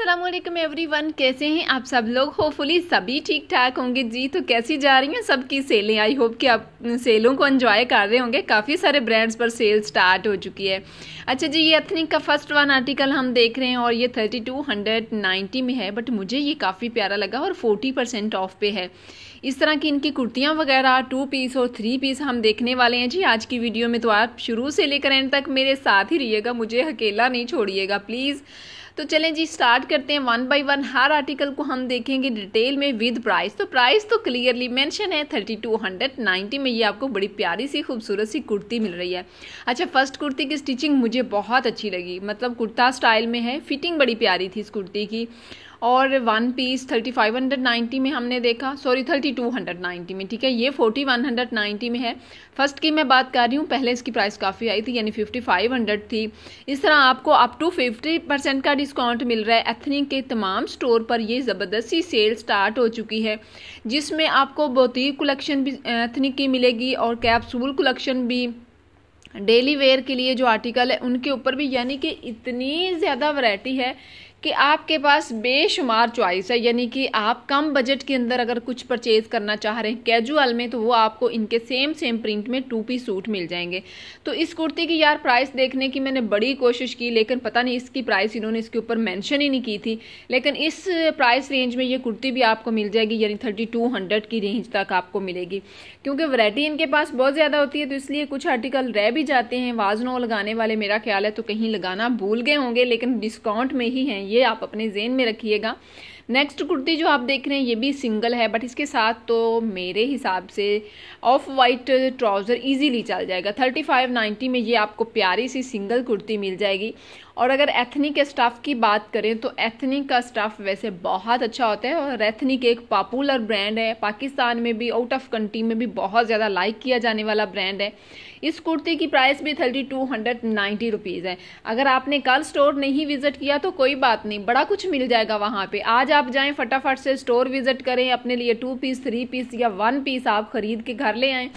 Aslam every one कैसे हैं आप सब लोग होपफुली सभी ठीक ठाक होंगे जी तो कैसी जा रही हैं सबकी सेलें आई होप कि आप सेलों को एंजॉय कर रहे होंगे काफ़ी सारे ब्रांड्स पर सेल स्टार्ट हो चुकी है अच्छा जी ये एथनिक का फर्स्ट वन आर्टिकल हम देख रहे हैं और ये थर्टी टू हंड्रेड नाइन्टी में है बट मुझे ये काफ़ी प्यारा लगा और फोर्टी परसेंट ऑफ पे है इस तरह की इनकी कुर्तियाँ वगैरह टू पीस और थ्री पीस हम देखने वाले हैं जी आज की वीडियो में तो आप शुरू से लेकर एंड तक मेरे साथ ही रहिएगा मुझे अकेला नहीं छोड़िएगा प्लीज़ तो चलें जी स्टार्ट करते हैं वन बाय वन हर आर्टिकल को हम देखेंगे डिटेल में विद प्राइस तो प्राइस तो क्लियरली मेंशन है थर्टी टू हंड्रेड नाइन्टी में ये आपको बड़ी प्यारी सी खूबसूरत सी कुर्ती मिल रही है अच्छा फर्स्ट कुर्ती की स्टिचिंग मुझे बहुत अच्छी लगी मतलब कुर्ता स्टाइल में है फिटिंग बड़ी प्यारी थी इस कुर्ती की और one piece thirty five hundred ninety में हमने देखा sorry thirty two hundred ninety में ठीक है ये फोर्टी वन हंड्रेड नाइन्टी में है फर्स्ट की मैं बात कर रही हूँ पहले इसकी प्राइस काफ़ी आई थी यानी फिफ्टी फाइव हंड्रेड थी इस तरह आपको अप टू फिफ्टी परसेंट का डिस्काउंट मिल रहा है एथनिक के तमाम स्टोर पर ये ज़बरदस्ती सेल स्टार्ट हो चुकी है जिसमें आपको बोतीक कलेक्शन भी एथनिक की मिलेगी और कैप्सूल कलेक्शन भी डेली वेयर के लिए जो आर्टिकल है उनके ऊपर भी यानी कि इतनी ज़्यादा वैरायटी है कि आपके पास बेशुमार चॉइस है यानी कि आप कम बजट के अंदर अगर कुछ परचेज़ करना चाह रहे हैं कैजुअल में तो वो आपको इनके सेम सेम प्रिंट में टू पी सूट मिल जाएंगे तो इस कुर्ती की यार प्राइस देखने की मैंने बड़ी कोशिश की लेकिन पता नहीं इसकी प्राइस इन्होंने इसके ऊपर मैंशन ही नहीं की थी लेकिन इस प्राइस रेंज में ये कुर्ती भी आपको मिल जाएगी यानी थर्टी टू हंड्रेड की रेंज तक आपको मिलेगी क्योंकि वैरायटी इनके पास बहुत ज़्यादा होती है तो इसलिए कुछ आर्टिकल रह भी जाते हैं वाजनों लगाने वाले मेरा ख्याल है तो कहीं लगाना भूल गए होंगे लेकिन डिस्काउंट में ही हैं ये आप अपने जेन में रखिएगा नेक्स्ट कुर्ती जो आप देख रहे हैं ये भी सिंगल है बट इसके साथ तो मेरे हिसाब से ऑफ वाइट ट्राउज़र इजीली चल जाएगा थर्टी फाइव नाइन्टी में ये आपको प्यारी सी सिंगल कुर्ती मिल जाएगी और अगर एथनिक के स्टफ़ की बात करें तो एथनिक का स्टफ़ वैसे बहुत अच्छा होता है और एथनिक एक पॉपुलर ब्रांड है पाकिस्तान में भी आउट ऑफ कंट्री में भी बहुत ज़्यादा लाइक किया जाने वाला ब्रांड है इस कुर्ती की प्राइस भी thirty two hundred ninety rupees है अगर आपने कल स्टोर नहीं विज़िट किया तो कोई बात नहीं बड़ा कुछ मिल जाएगा वहाँ पर आज आप जाएं फटाफट से स्टोर विजिट करें अपने लिए टू पीस थ्री पीस या वन पीस आप खरीद के घर ले आएँ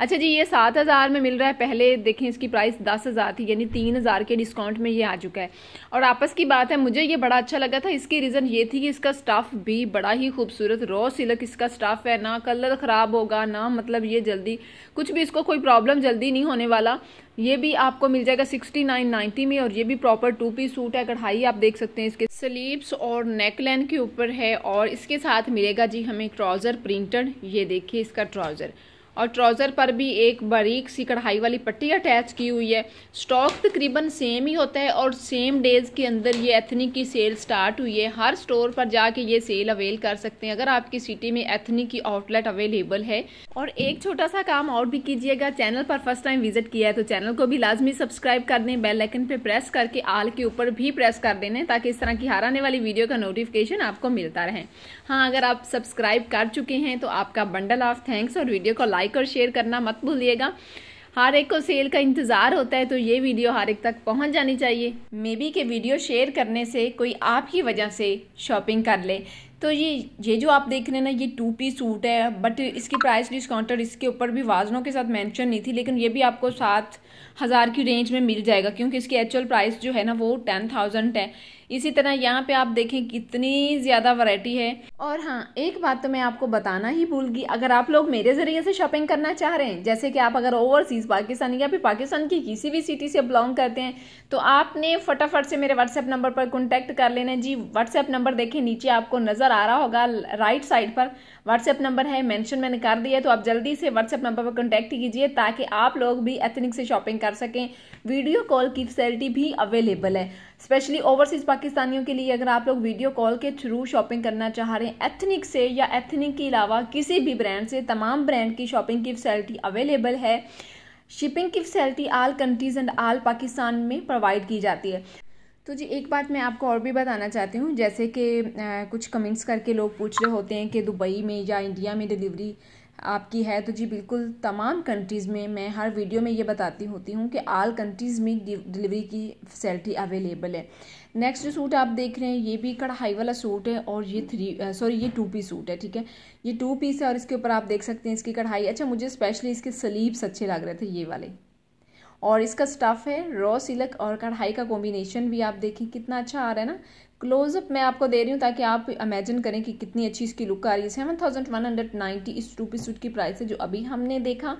अच्छा जी ये सात हज़ार में मिल रहा है पहले देखें इसकी प्राइस दस हज़ार थी यानी तीन हज़ार के डिस्काउंट में ये आ चुका है और आपस की बात है मुझे ये बड़ा अच्छा लगा था इसकी रीज़न ये थी कि इसका स्टफ़ भी बड़ा ही खूबसूरत रॉ सिल्क इसका स्टफ़ है ना कलर ख़राब होगा ना मतलब ये जल्दी कुछ भी इसको कोई प्रॉब्लम जल्दी नहीं होने वाला ये भी आपको मिल जाएगा सिक्सटी नाइन नाइन्टी में और ये भी प्रॉपर टू पीस सूट है कढ़ाई आप देख सकते हैं इसके स्लीव्स और नेक के ऊपर है और इसके साथ मिलेगा जी हमें ट्राउज़र प्रिंटेड ये देखिए इसका ट्राउज़र और ट्राउज़र पर भी एक बारीक सी कढ़ाई वाली पट्टी अटैच की हुई है स्टॉक तकरीबन सेम ही होता है और सेम डेज़ के अंदर ये एथनिक की सेल स्टार्ट हुई है हर स्टोर पर जाके ये सेल अवेल कर सकते हैं अगर आपकी सिटी में एथनिक की आउटलेट अवेलेबल है और एक छोटा सा काम और भी कीजिएगा चैनल पर फर्स्ट टाइम विजिट किया है तो चैनल को भी लाजमी सब्सक्राइब कर दें बेलाइकन पर प्रेस करके आल के ऊपर भी प्रेस कर देने ताकि इस तरह की हार आने वाली वीडियो का नोटिफिकेशन आपको मिलता रहे हाँ अगर आप सब्सक्राइब कर चुके हैं तो आपका बंडल ऑफ थैंक्स और वीडियो को लाइक लाइक और शेयर करना मत भूलिएगा हर एक को सेल का इंतज़ार होता है तो ये वीडियो हर एक तक पहुंच जानी चाहिए मे बी के वीडियो शेयर करने से कोई आपकी वजह से शॉपिंग कर ले तो ये ये जो आप देख रहे हैं ना ये टू पी सूट है बट इसकी प्राइस डिस्काउंटर इसके ऊपर भी वाजनों के साथ मेंशन नहीं थी लेकिन ये भी आपको सात हज़ार की रेंज में मिल जाएगा क्योंकि इसकी एक्चुअल प्राइस जो है ना वो टेन थाउजेंड है इसी तरह यहाँ पे आप देखें कितनी ज़्यादा वैरायटी है और हाँ एक बात तो मैं आपको बताना ही भूल गई अगर आप लोग मेरे ज़रिए से शॉपिंग करना चाह रहे हैं जैसे कि आप अगर ओवरसीज़ पाकिस्तान या फिर पाकिस्तान की किसी भी सिटी से बिलोंग करते हैं तो आपने फटाफट से मेरे व्हाट्सएप नंबर पर कॉन्टेक्ट कर लेना जी व्हाट्सएप नंबर देखें नीचे आपको नज़र आ रहा होगा राइट साइड पर व्हाट्सएप नंबर है मेंशन मैंने कर दिया तो आप जल्दी से व्हाट्सएप नंबर पर कॉन्टैक्ट कीजिए ताकि आप लोग भी एथनिक से शॉपिंग कर सकें वीडियो कॉल की फैसिलिटी भी अवेलेबल है स्पेशली ओवरसीज़ पाकिस्तानियों के लिए अगर आप लोग वीडियो कॉल के थ्रू शॉपिंग करना चाह रहे हैं एथनिक से या एथनिक के अलावा किसी भी ब्रांड से तमाम ब्रांड की शॉपिंग की फैसिलिटी अवेलेबल है शिपिंग की facility all countries and all Pakistan में प्रोवाइड की जाती है तो जी एक बात मैं आपको और भी बताना चाहती हूँ जैसे कि कुछ कमेंट्स करके लोग पूछ रहे होते हैं कि दुबई में या इंडिया में डिलीवरी आपकी है तो जी बिल्कुल तमाम कंट्रीज़ में मैं हर वीडियो में ये बताती होती हूँ कि आल कंट्रीज़ में डिलीवरी की फैसिलिटी अवेलेबल है नेक्स्ट जो सूट आप देख रहे हैं ये भी कढ़ाई वाला सूट है और ये थ्री सॉरी ये टू पीस सूट है ठीक है ये टू पीस है और इसके ऊपर आप देख सकते हैं इसकी कढ़ाई अच्छा मुझे स्पेशली इसके सलीब्स अच्छे लग रहे थे ये वाले और इसका स्टफ़ है रॉ सिलक और कढ़ाई का कॉम्बिनेशन भी आप देखें कितना अच्छा आ रहा है ना क्लोजअप मैं आपको दे रही हूँ ताकि आप इमेजिन करें कि कितनी अच्छी इसकी लुक आ रही है seven thousand one hundred ninety इस टू पी सूट की प्राइस है जो अभी हमने देखा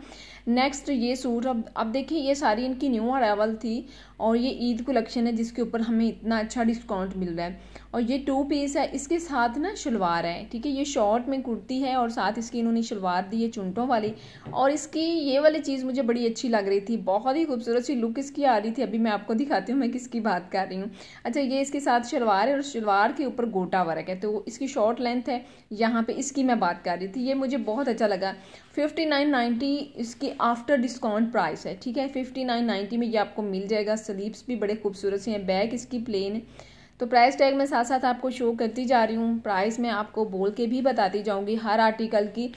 नेक्स्ट ये सूट अब अब देखिए ये सारी इनकी न्यू अरावल थी और ये ईद कलेक्शन है जिसके ऊपर हमें इतना अच्छा डिस्काउंट मिल रहा है और ये टू पीस है इसके साथ ना शलवार है ठीक है ये शॉर्ट में कुर्ती है और साथ इसकी इन्होंने शलवार दी है चुनटों वाली और इसकी ये वाली चीज़ मुझे बड़ी अच्छी लग रही थी बहुत ही खूबसूरत सी लुक इसकी आ रही थी अभी मैं आपको दिखाती हूँ मैं किसकी बात कर रही हूँ अच्छा ये इसके साथ शलवार है और शलवार के ऊपर गोटा वर्क है तो इसकी शॉर्ट लेंथ है यहाँ पे इसकी मैं बात कर रही थी ये मुझे बहुत अच्छा लगा फिफ्टी नाइन नाइन्टी इसकी आफ्टर डिस्काउंट प्राइस है ठीक है फिफ्टी नाइन नाइन्टी में ये आपको मिल जाएगा स्लीप्स भी बड़े खूबसूरत से हैं बैक इसकी प्लेन है तो प्राइस टैग मैं साथ साथ आपको शो करती जा रही हूँ प्राइस मैं आपको बोल के भी बताती जाऊँगी हर आर्टिकल की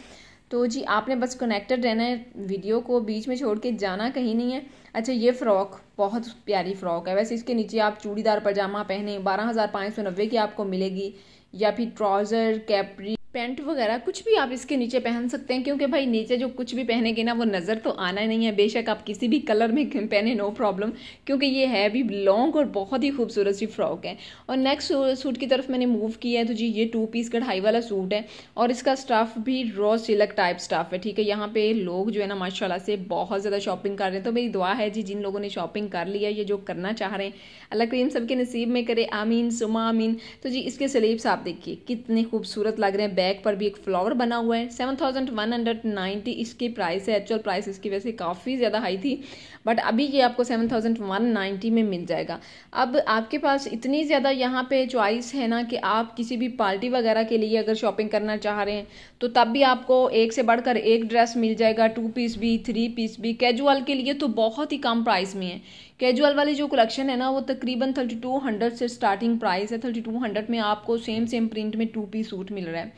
तो जी आपने बस कनेक्टेड रहना है वीडियो को बीच में छोड़ के जाना कहीं नहीं है अच्छा ये फ़्रॉक बहुत प्यारी फ़्रॉक है वैसे इसके नीचे आप चूड़ीदार पजामा पहने बारह हज़ार पाँच सौ नब्बे की आपको मिलेगी या फिर ट्राउज़र कैपरी पेंट वगैरह कुछ भी आप इसके नीचे पहन सकते हैं क्योंकि भाई नीचे जो कुछ भी पहनेंगे ना वो नज़र तो आना ही नहीं है बेशक आप किसी भी कलर में पहने नो प्रॉब्लम क्योंकि ये है भी लॉन्ग और बहुत ही खूबसूरत सी फ्रॉक है और नेक्स्ट सूट की तरफ मैंने मूव किया है तो जी ये टू पीस कढ़ाई वाला सूट है और इसका स्टाफ भी रॉ सिलक टाइप स्टाफ है ठीक है यहाँ पे लोग जो है ना माशाला से बहुत ज़्यादा शॉपिंग कर रहे हैं तो मेरी दुआ है जी जिन लोगों ने शॉपिंग कर लिया ये जो करना चाह रहे हैं अल्लाह करीम सबके नसीब में करे आमीन सुमा आमीन तो जी इसके सलीब्स आप देखिए कितने खूबसूरत लग रहे हैं बैक पर भी एक फ्लावर बना हुआ है seven thousand one hundred ninety इसकी प्राइस है एक्चुअल प्राइस इसकी वजह से काफ़ी ज़्यादा हाई थी बट अभी ये आपको सेवन थाउजेंड वन नाइन्टी में मिल जाएगा अब आपके पास इतनी ज़्यादा यहाँ पे चॉइस है ना कि आप किसी भी पार्टी वगैरह के लिए अगर शॉपिंग करना चाह रहे हैं तो तब भी आपको एक से बढ़कर एक ड्रेस मिल जाएगा टू पीस भी थ्री पीस भी कैजुअल के लिए तो बहुत ही कम प्राइस में है कैजुअल वाली जो कलेक्शन है ना वो तकरीबन थर्टी टू हंड्रेड से स्टार्टिंग प्राइस है थर्टी टू हंड्रेड में आपको सेम सेम प्रिंट में टू पीस सूट मिल रहा है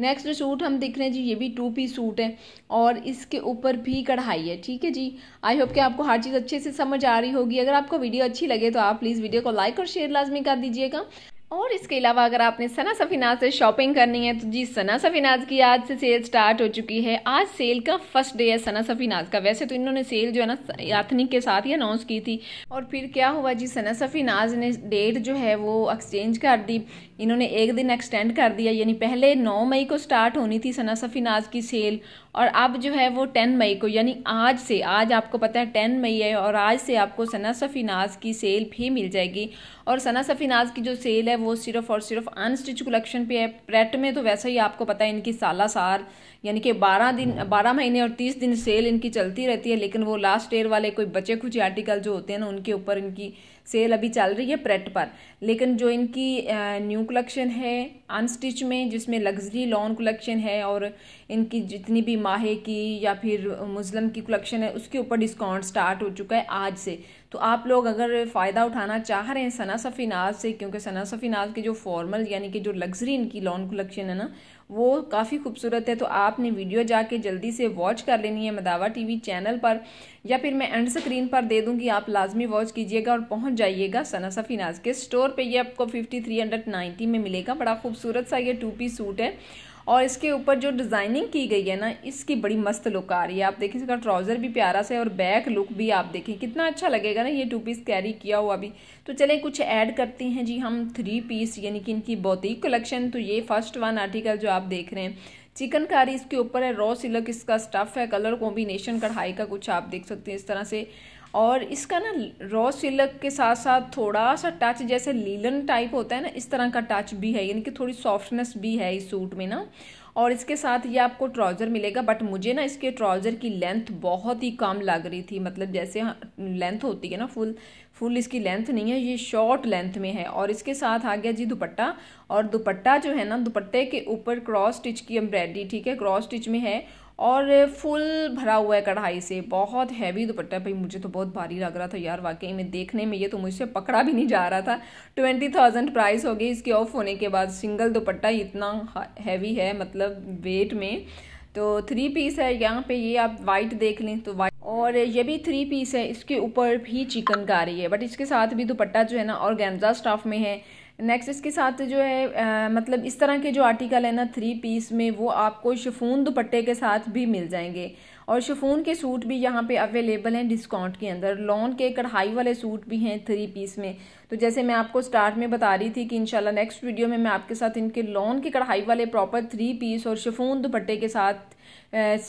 नेक्स्ट सूट हम देख रहे हैं जी ये भी टू पीस सूट है और इसके ऊपर भी कढ़ाई है ठीक है जी आई होप कि आपको हर चीज़ अच्छे से समझ आ रही होगी अगर आपको वीडियो अच्छी लगे तो आप प्लीज़ वीडियो को लाइक और शेयर लाजमी कर दीजिएगा और इसके अलावा अगर आपने सना सफीनाज से शॉपिंग करनी है तो जी सना सफीनाज की आज से सेल स्टार्ट हो चुकी है आज सेल का फर्स्ट डे है सना सफीनाज का वैसे तो इन्होंने सेल जो है ना याथनिक के साथ ही अनाउंस की थी और फिर क्या हुआ जी सना सफीनाज ने डेट जो है वो एक्सचेंज कर दी इन्होंने एक दिन एक्सटेंड कर दिया यानी पहले नौ मई को स्टार्ट होनी थी सना सफीनाज की सेल और अब जो है वो टेन मई को यानी आज से आज आपको पता है टेन मई है और आज से आपको सना सफीनाज की सेल भी मिल जाएगी और सना सफीनाज की जो सेल है वो सिर्फ और सिर्फ अनस्टिच कलेक्शन पे है प्रेट में तो वैसा ही आपको पता है इनकी साला सार यानी कि बारह दिन बारह महीने और तीस दिन सेल इनकी चलती रहती है लेकिन वो लास्ट ईयर वाले कोई बचे खुचे आर्टिकल जो होते हैं ना उनके ऊपर इनकी सेल अभी चल रही है प्रेट पर लेकिन जो इनकी न्यू कलेक्शन है अनस्टिच में जिसमें लग्जरी लॉन कलेक्शन है और इनकी जितनी भी माहे की या फिर मुस्लिम की कलेक्शन है उसके ऊपर डिस्काउंट स्टार्ट हो चुका है आज से तो आप लोग अगर फ़ायदा उठाना चाह रहे हैं सना नाज से क्योंकि सना नाज के जो फॉर्मल यानी कि जो लग्जरी इनकी लॉन कलेक्शन है ना वो काफ़ी खूबसूरत है तो आपने वीडियो जाके जल्दी से वॉच कर लेनी है मदावा टीवी चैनल पर या फिर मैं एंड स्क्रीन पर दे दूँगी आप लाजमी वॉच कीजिएगा और पहुँच जाइएगा सना नाज के स्टोर पर यह आपको फिफ्टी थ्री हंड्रेड नाइन्टी में मिलेगा बड़ा खूबसूरत सा ये टू पी सूट है और इसके ऊपर जो डिज़ाइनिंग की गई है ना इसकी बड़ी मस्त लुक आ रही है आप देखें इसका ट्राउज़र भी प्यारा सा है और बैक लुक भी आप देखें कितना अच्छा लगेगा ना ये टू पीस कैरी किया हुआ भी तो चले कुछ ऐड करते हैं जी हम थ्री पीस यानी कि इनकी बौतिक कलेक्शन तो ये फर्स्ट वन आर्टिकल जो आप देख रहे हैं चिकनकारी इसके ऊपर है रॉ सिलक इसका स्टफ़ है कलर कॉम्बिनेशन कढ़ाई का कुछ आप देख सकते हैं इस तरह से और इसका ना रॉ सिल्क के साथ साथ थोड़ा सा टच जैसे लीलन टाइप होता है ना इस तरह का टच भी है यानी कि थोड़ी सॉफ्टनेस भी है इस सूट में ना और इसके साथ ये आपको ट्राउज़र मिलेगा बट मुझे ना इसके ट्राउज़र की लेंथ बहुत ही कम लग रही थी मतलब जैसे लेंथ हाँ, होती है ना फुल फुल इसकी लेंथ नहीं है ये शॉर्ट लेंथ में है और इसके साथ आ गया जी दुपट्टा और दुपट्टा जो है ना दुपट्टे के ऊपर क्रॉस स्टिच की एम्ब्रॉयडरी ठीक है क्रॉस स्टिच में है और फुल भरा हुआ है कढ़ाई से बहुत हैवी दुपट्टा भाई मुझे तो बहुत भारी लग रहा था यार वाकई में देखने में ये तो मुझसे पकड़ा भी नहीं जा रहा था ट्वेंटी थाउजेंड प्राइस हो गई इसके ऑफ होने के बाद सिंगल दुपट्टा इतना हैवी है मतलब वेट में तो थ्री पीस है यहाँ पे ये आप वाइट देख लें तो वाइट और ये भी थ्री पीस है इसके ऊपर भी चिकनकारी है बट इसके साथ भी दुपट्टा जो है ना और स्टाफ में है नेक्स्ट इसके साथ जो है आ, मतलब इस तरह के जो आर्टिकल है ना थ्री पीस में वो आपको शफून दुपट्टे के साथ भी मिल जाएंगे और शफून के सूट भी यहाँ पे अवेलेबल हैं डिस्काउंट के अंदर लॉन के कढ़ाई वाले सूट भी हैं थ्री पीस में तो जैसे मैं आपको स्टार्ट में बता रही थी कि इनशाला नेक्स्ट वीडियो में मैं आपके साथ इनके लॉन के कढ़ाई वाले प्रॉपर थ्री पीस और शफून दुपट्टे के साथ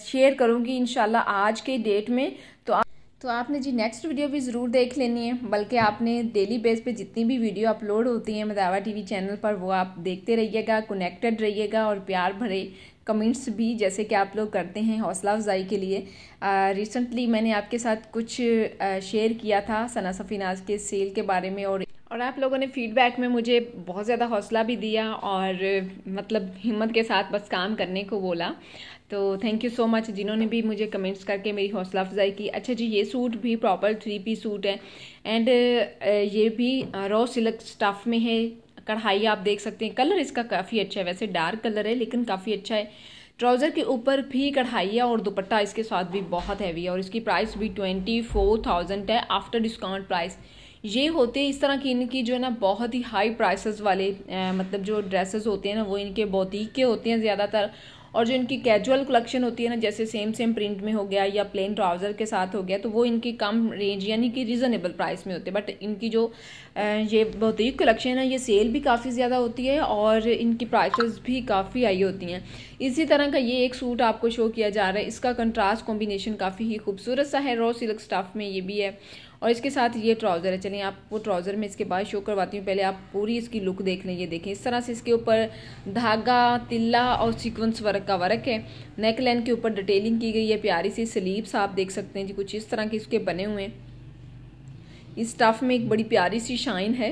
शेयर करूँगी इन आज के डेट में तो तो आपने जी नेक्स्ट वीडियो भी ज़रूर देख लेनी है बल्कि आपने डेली बेस पे जितनी भी वीडियो अपलोड होती हैं मदावा टीवी चैनल पर वो आप देखते रहिएगा कनेक्टेड रहिएगा और प्यार भरे कमेंट्स भी जैसे कि आप लोग करते हैं हौसला अफजाई के लिए रिसेंटली मैंने आपके साथ कुछ शेयर किया था सना सफीनाज के सेल के बारे में और और आप लोगों ने फीडबैक में मुझे बहुत ज़्यादा हौसला भी दिया और मतलब हिम्मत के साथ बस काम करने को बोला तो थैंक यू सो मच जिन्होंने भी मुझे कमेंट्स करके मेरी हौसला अफजाई की अच्छा जी ये सूट भी प्रॉपर थ्री पी सूट है एंड ये भी रॉ सिल्क स्टफ़ में है कढ़ाई आप देख सकते हैं कलर इसका काफ़ी अच्छा है वैसे डार्क कलर है लेकिन काफ़ी अच्छा है ट्राउज़र के ऊपर भी कढ़ाई है और दुपट्टा इसके साथ भी बहुत हैवी है और इसकी प्राइस भी ट्वेंटी फोर थाउजेंड है आफ्टर डिस्काउंट प्राइस ये होते हैं इस तरह की इनकी जो है ना बहुत ही हाई प्राइसेस वाले आ, मतलब जो ड्रेसेस होते हैं ना वो इनके बोतीक के होते हैं ज़्यादातर और जो इनकी कैजुअल कलेक्शन होती है ना जैसे सेम सेम प्रिंट में हो गया या प्लेन ट्राउज़र के साथ हो गया तो वो इनकी कम रेंज यानी कि रीज़नेबल प्राइस में होते हैं बट इनकी जो ये ही कलेक्शन है ये सेल भी काफ़ी ज़्यादा होती है और इनकी प्राइसेस भी काफ़ी आई होती हैं इसी तरह का ये एक सूट आपको शो किया जा रहा है इसका कंट्रास्ट कॉम्बिनेशन काफ़ी ही खूबसूरत सा है रॉ सिल्क स्टफ़ में ये भी है और इसके साथ ये ट्राउज़र है चलिए आपको ट्राउज़र में इसके बाद शो करवाती हूँ पहले आप पूरी इसकी लुक देख लें ये देखें इस तरह से इसके ऊपर धागा तिल्ला और सीक्वेंस वर्क का वर्क है नेक लाइन के ऊपर डिटेलिंग की गई है प्यारी सी स्लीव्स आप देख सकते हैं जी कुछ इस तरह के इसके बने हुए हैं इस स्टफ़ में एक बड़ी प्यारी सी शाइन है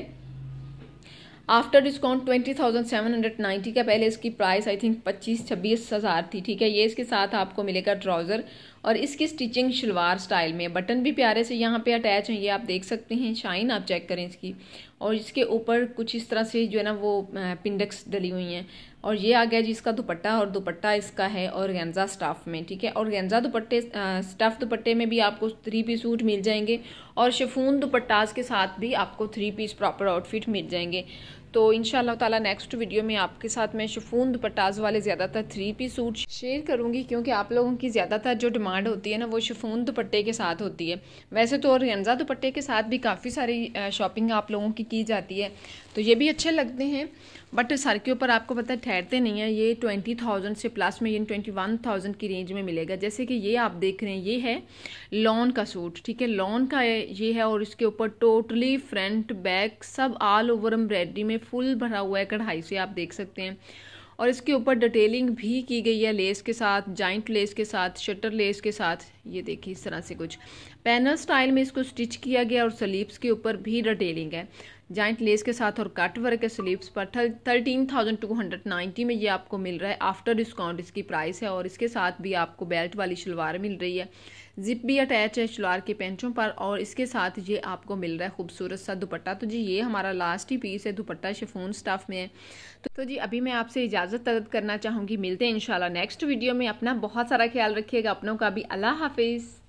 after discount twenty thousand seven hundred ninety का पहले इसकी प्राइस आई थिंक पच्चीस छब्बीस हज़ार थी ठीक है ये इसके साथ आपको मिलेगा ट्राउज़र और इसकी स्टिचिंग शलवार स्टाइल में बटन भी प्यारे से यहाँ पे अटैच हैं ये आप देख सकते हैं शाइन आप चेक करें इसकी और इसके ऊपर कुछ इस तरह से जो है ना वो पिंडक्स डली हुई हैं और ये आ गया जी इसका दुपट्टा और दुपट्टा इसका है और गेंजा स्टाफ में ठीक है और गेंजा दुपट्टे स्टफ़ दुपट्टे में भी आपको थ्री पी सूट मिल जाएंगे और शफून दुपट्टाज के साथ भी आपको थ्री पीस प्रॉपर आउटफिट मिल जाएंगे तो इन ताला नेक्स्ट वीडियो में आपके साथ मैं शफून दुपट्टाज वाले ज़्यादातर थ्री पीस सूट शेयर करूँगी क्योंकि आप लोगों की ज़्यादातर जो डिमांड होती है ना वो शफून दुपट्टे के साथ होती है वैसे तो रंजा दुपट्टे के साथ भी काफ़ी सारी शॉपिंग आप लोगों की की जाती है तो ये भी अच्छे लगते हैं बट सर के ऊपर आपको पता है ठहरते नहीं है ये ट्वेंटी थाउजेंड से प्लस में ये ट्वेंटी वन थाउजेंड की रेंज में मिलेगा जैसे कि ये आप देख रहे हैं ये है लॉन का सूट ठीक है लॉन का ये है और इसके ऊपर टोटली फ्रंट बैक सब ऑल ओवर एम्ब्रॉयडरी में फुल भरा हुआ है कढ़ाई से आप देख सकते हैं और इसके ऊपर डिटेलिंग भी की गई है लेस के साथ जॉइंट लेस के साथ शटर लेस के साथ ये देखिए इस तरह से कुछ पैनल स्टाइल में इसको स्टिच किया गया और स्लीव्स के ऊपर भी डिटेलिंग है जॉइंट लेस के साथ और कट वर्क के स्लीव्स पर thirteen thousand two hundred ninety में ये आपको मिल रहा है आफ्टर डिस्काउंट इसकी प्राइस है और इसके साथ भी आपको बेल्ट वाली शलवार मिल रही है जिप भी अटैच है शलवार के पेंचों पर और इसके साथ ये आपको मिल रहा है खूबसूरत सा दुपट्टा तो जी ये हमारा लास्ट ही पीस है दुपट्टा शिफोन स्टफ़ में है तो, तो जी अभी मैं आपसे इजाज़त तलब करना चाहूँगी मिलते हैं इंशाल्लाह नेक्स्ट वीडियो में अपना बहुत सारा ख्याल रखिएगा अपनों का भी अल्लाह हाफिज़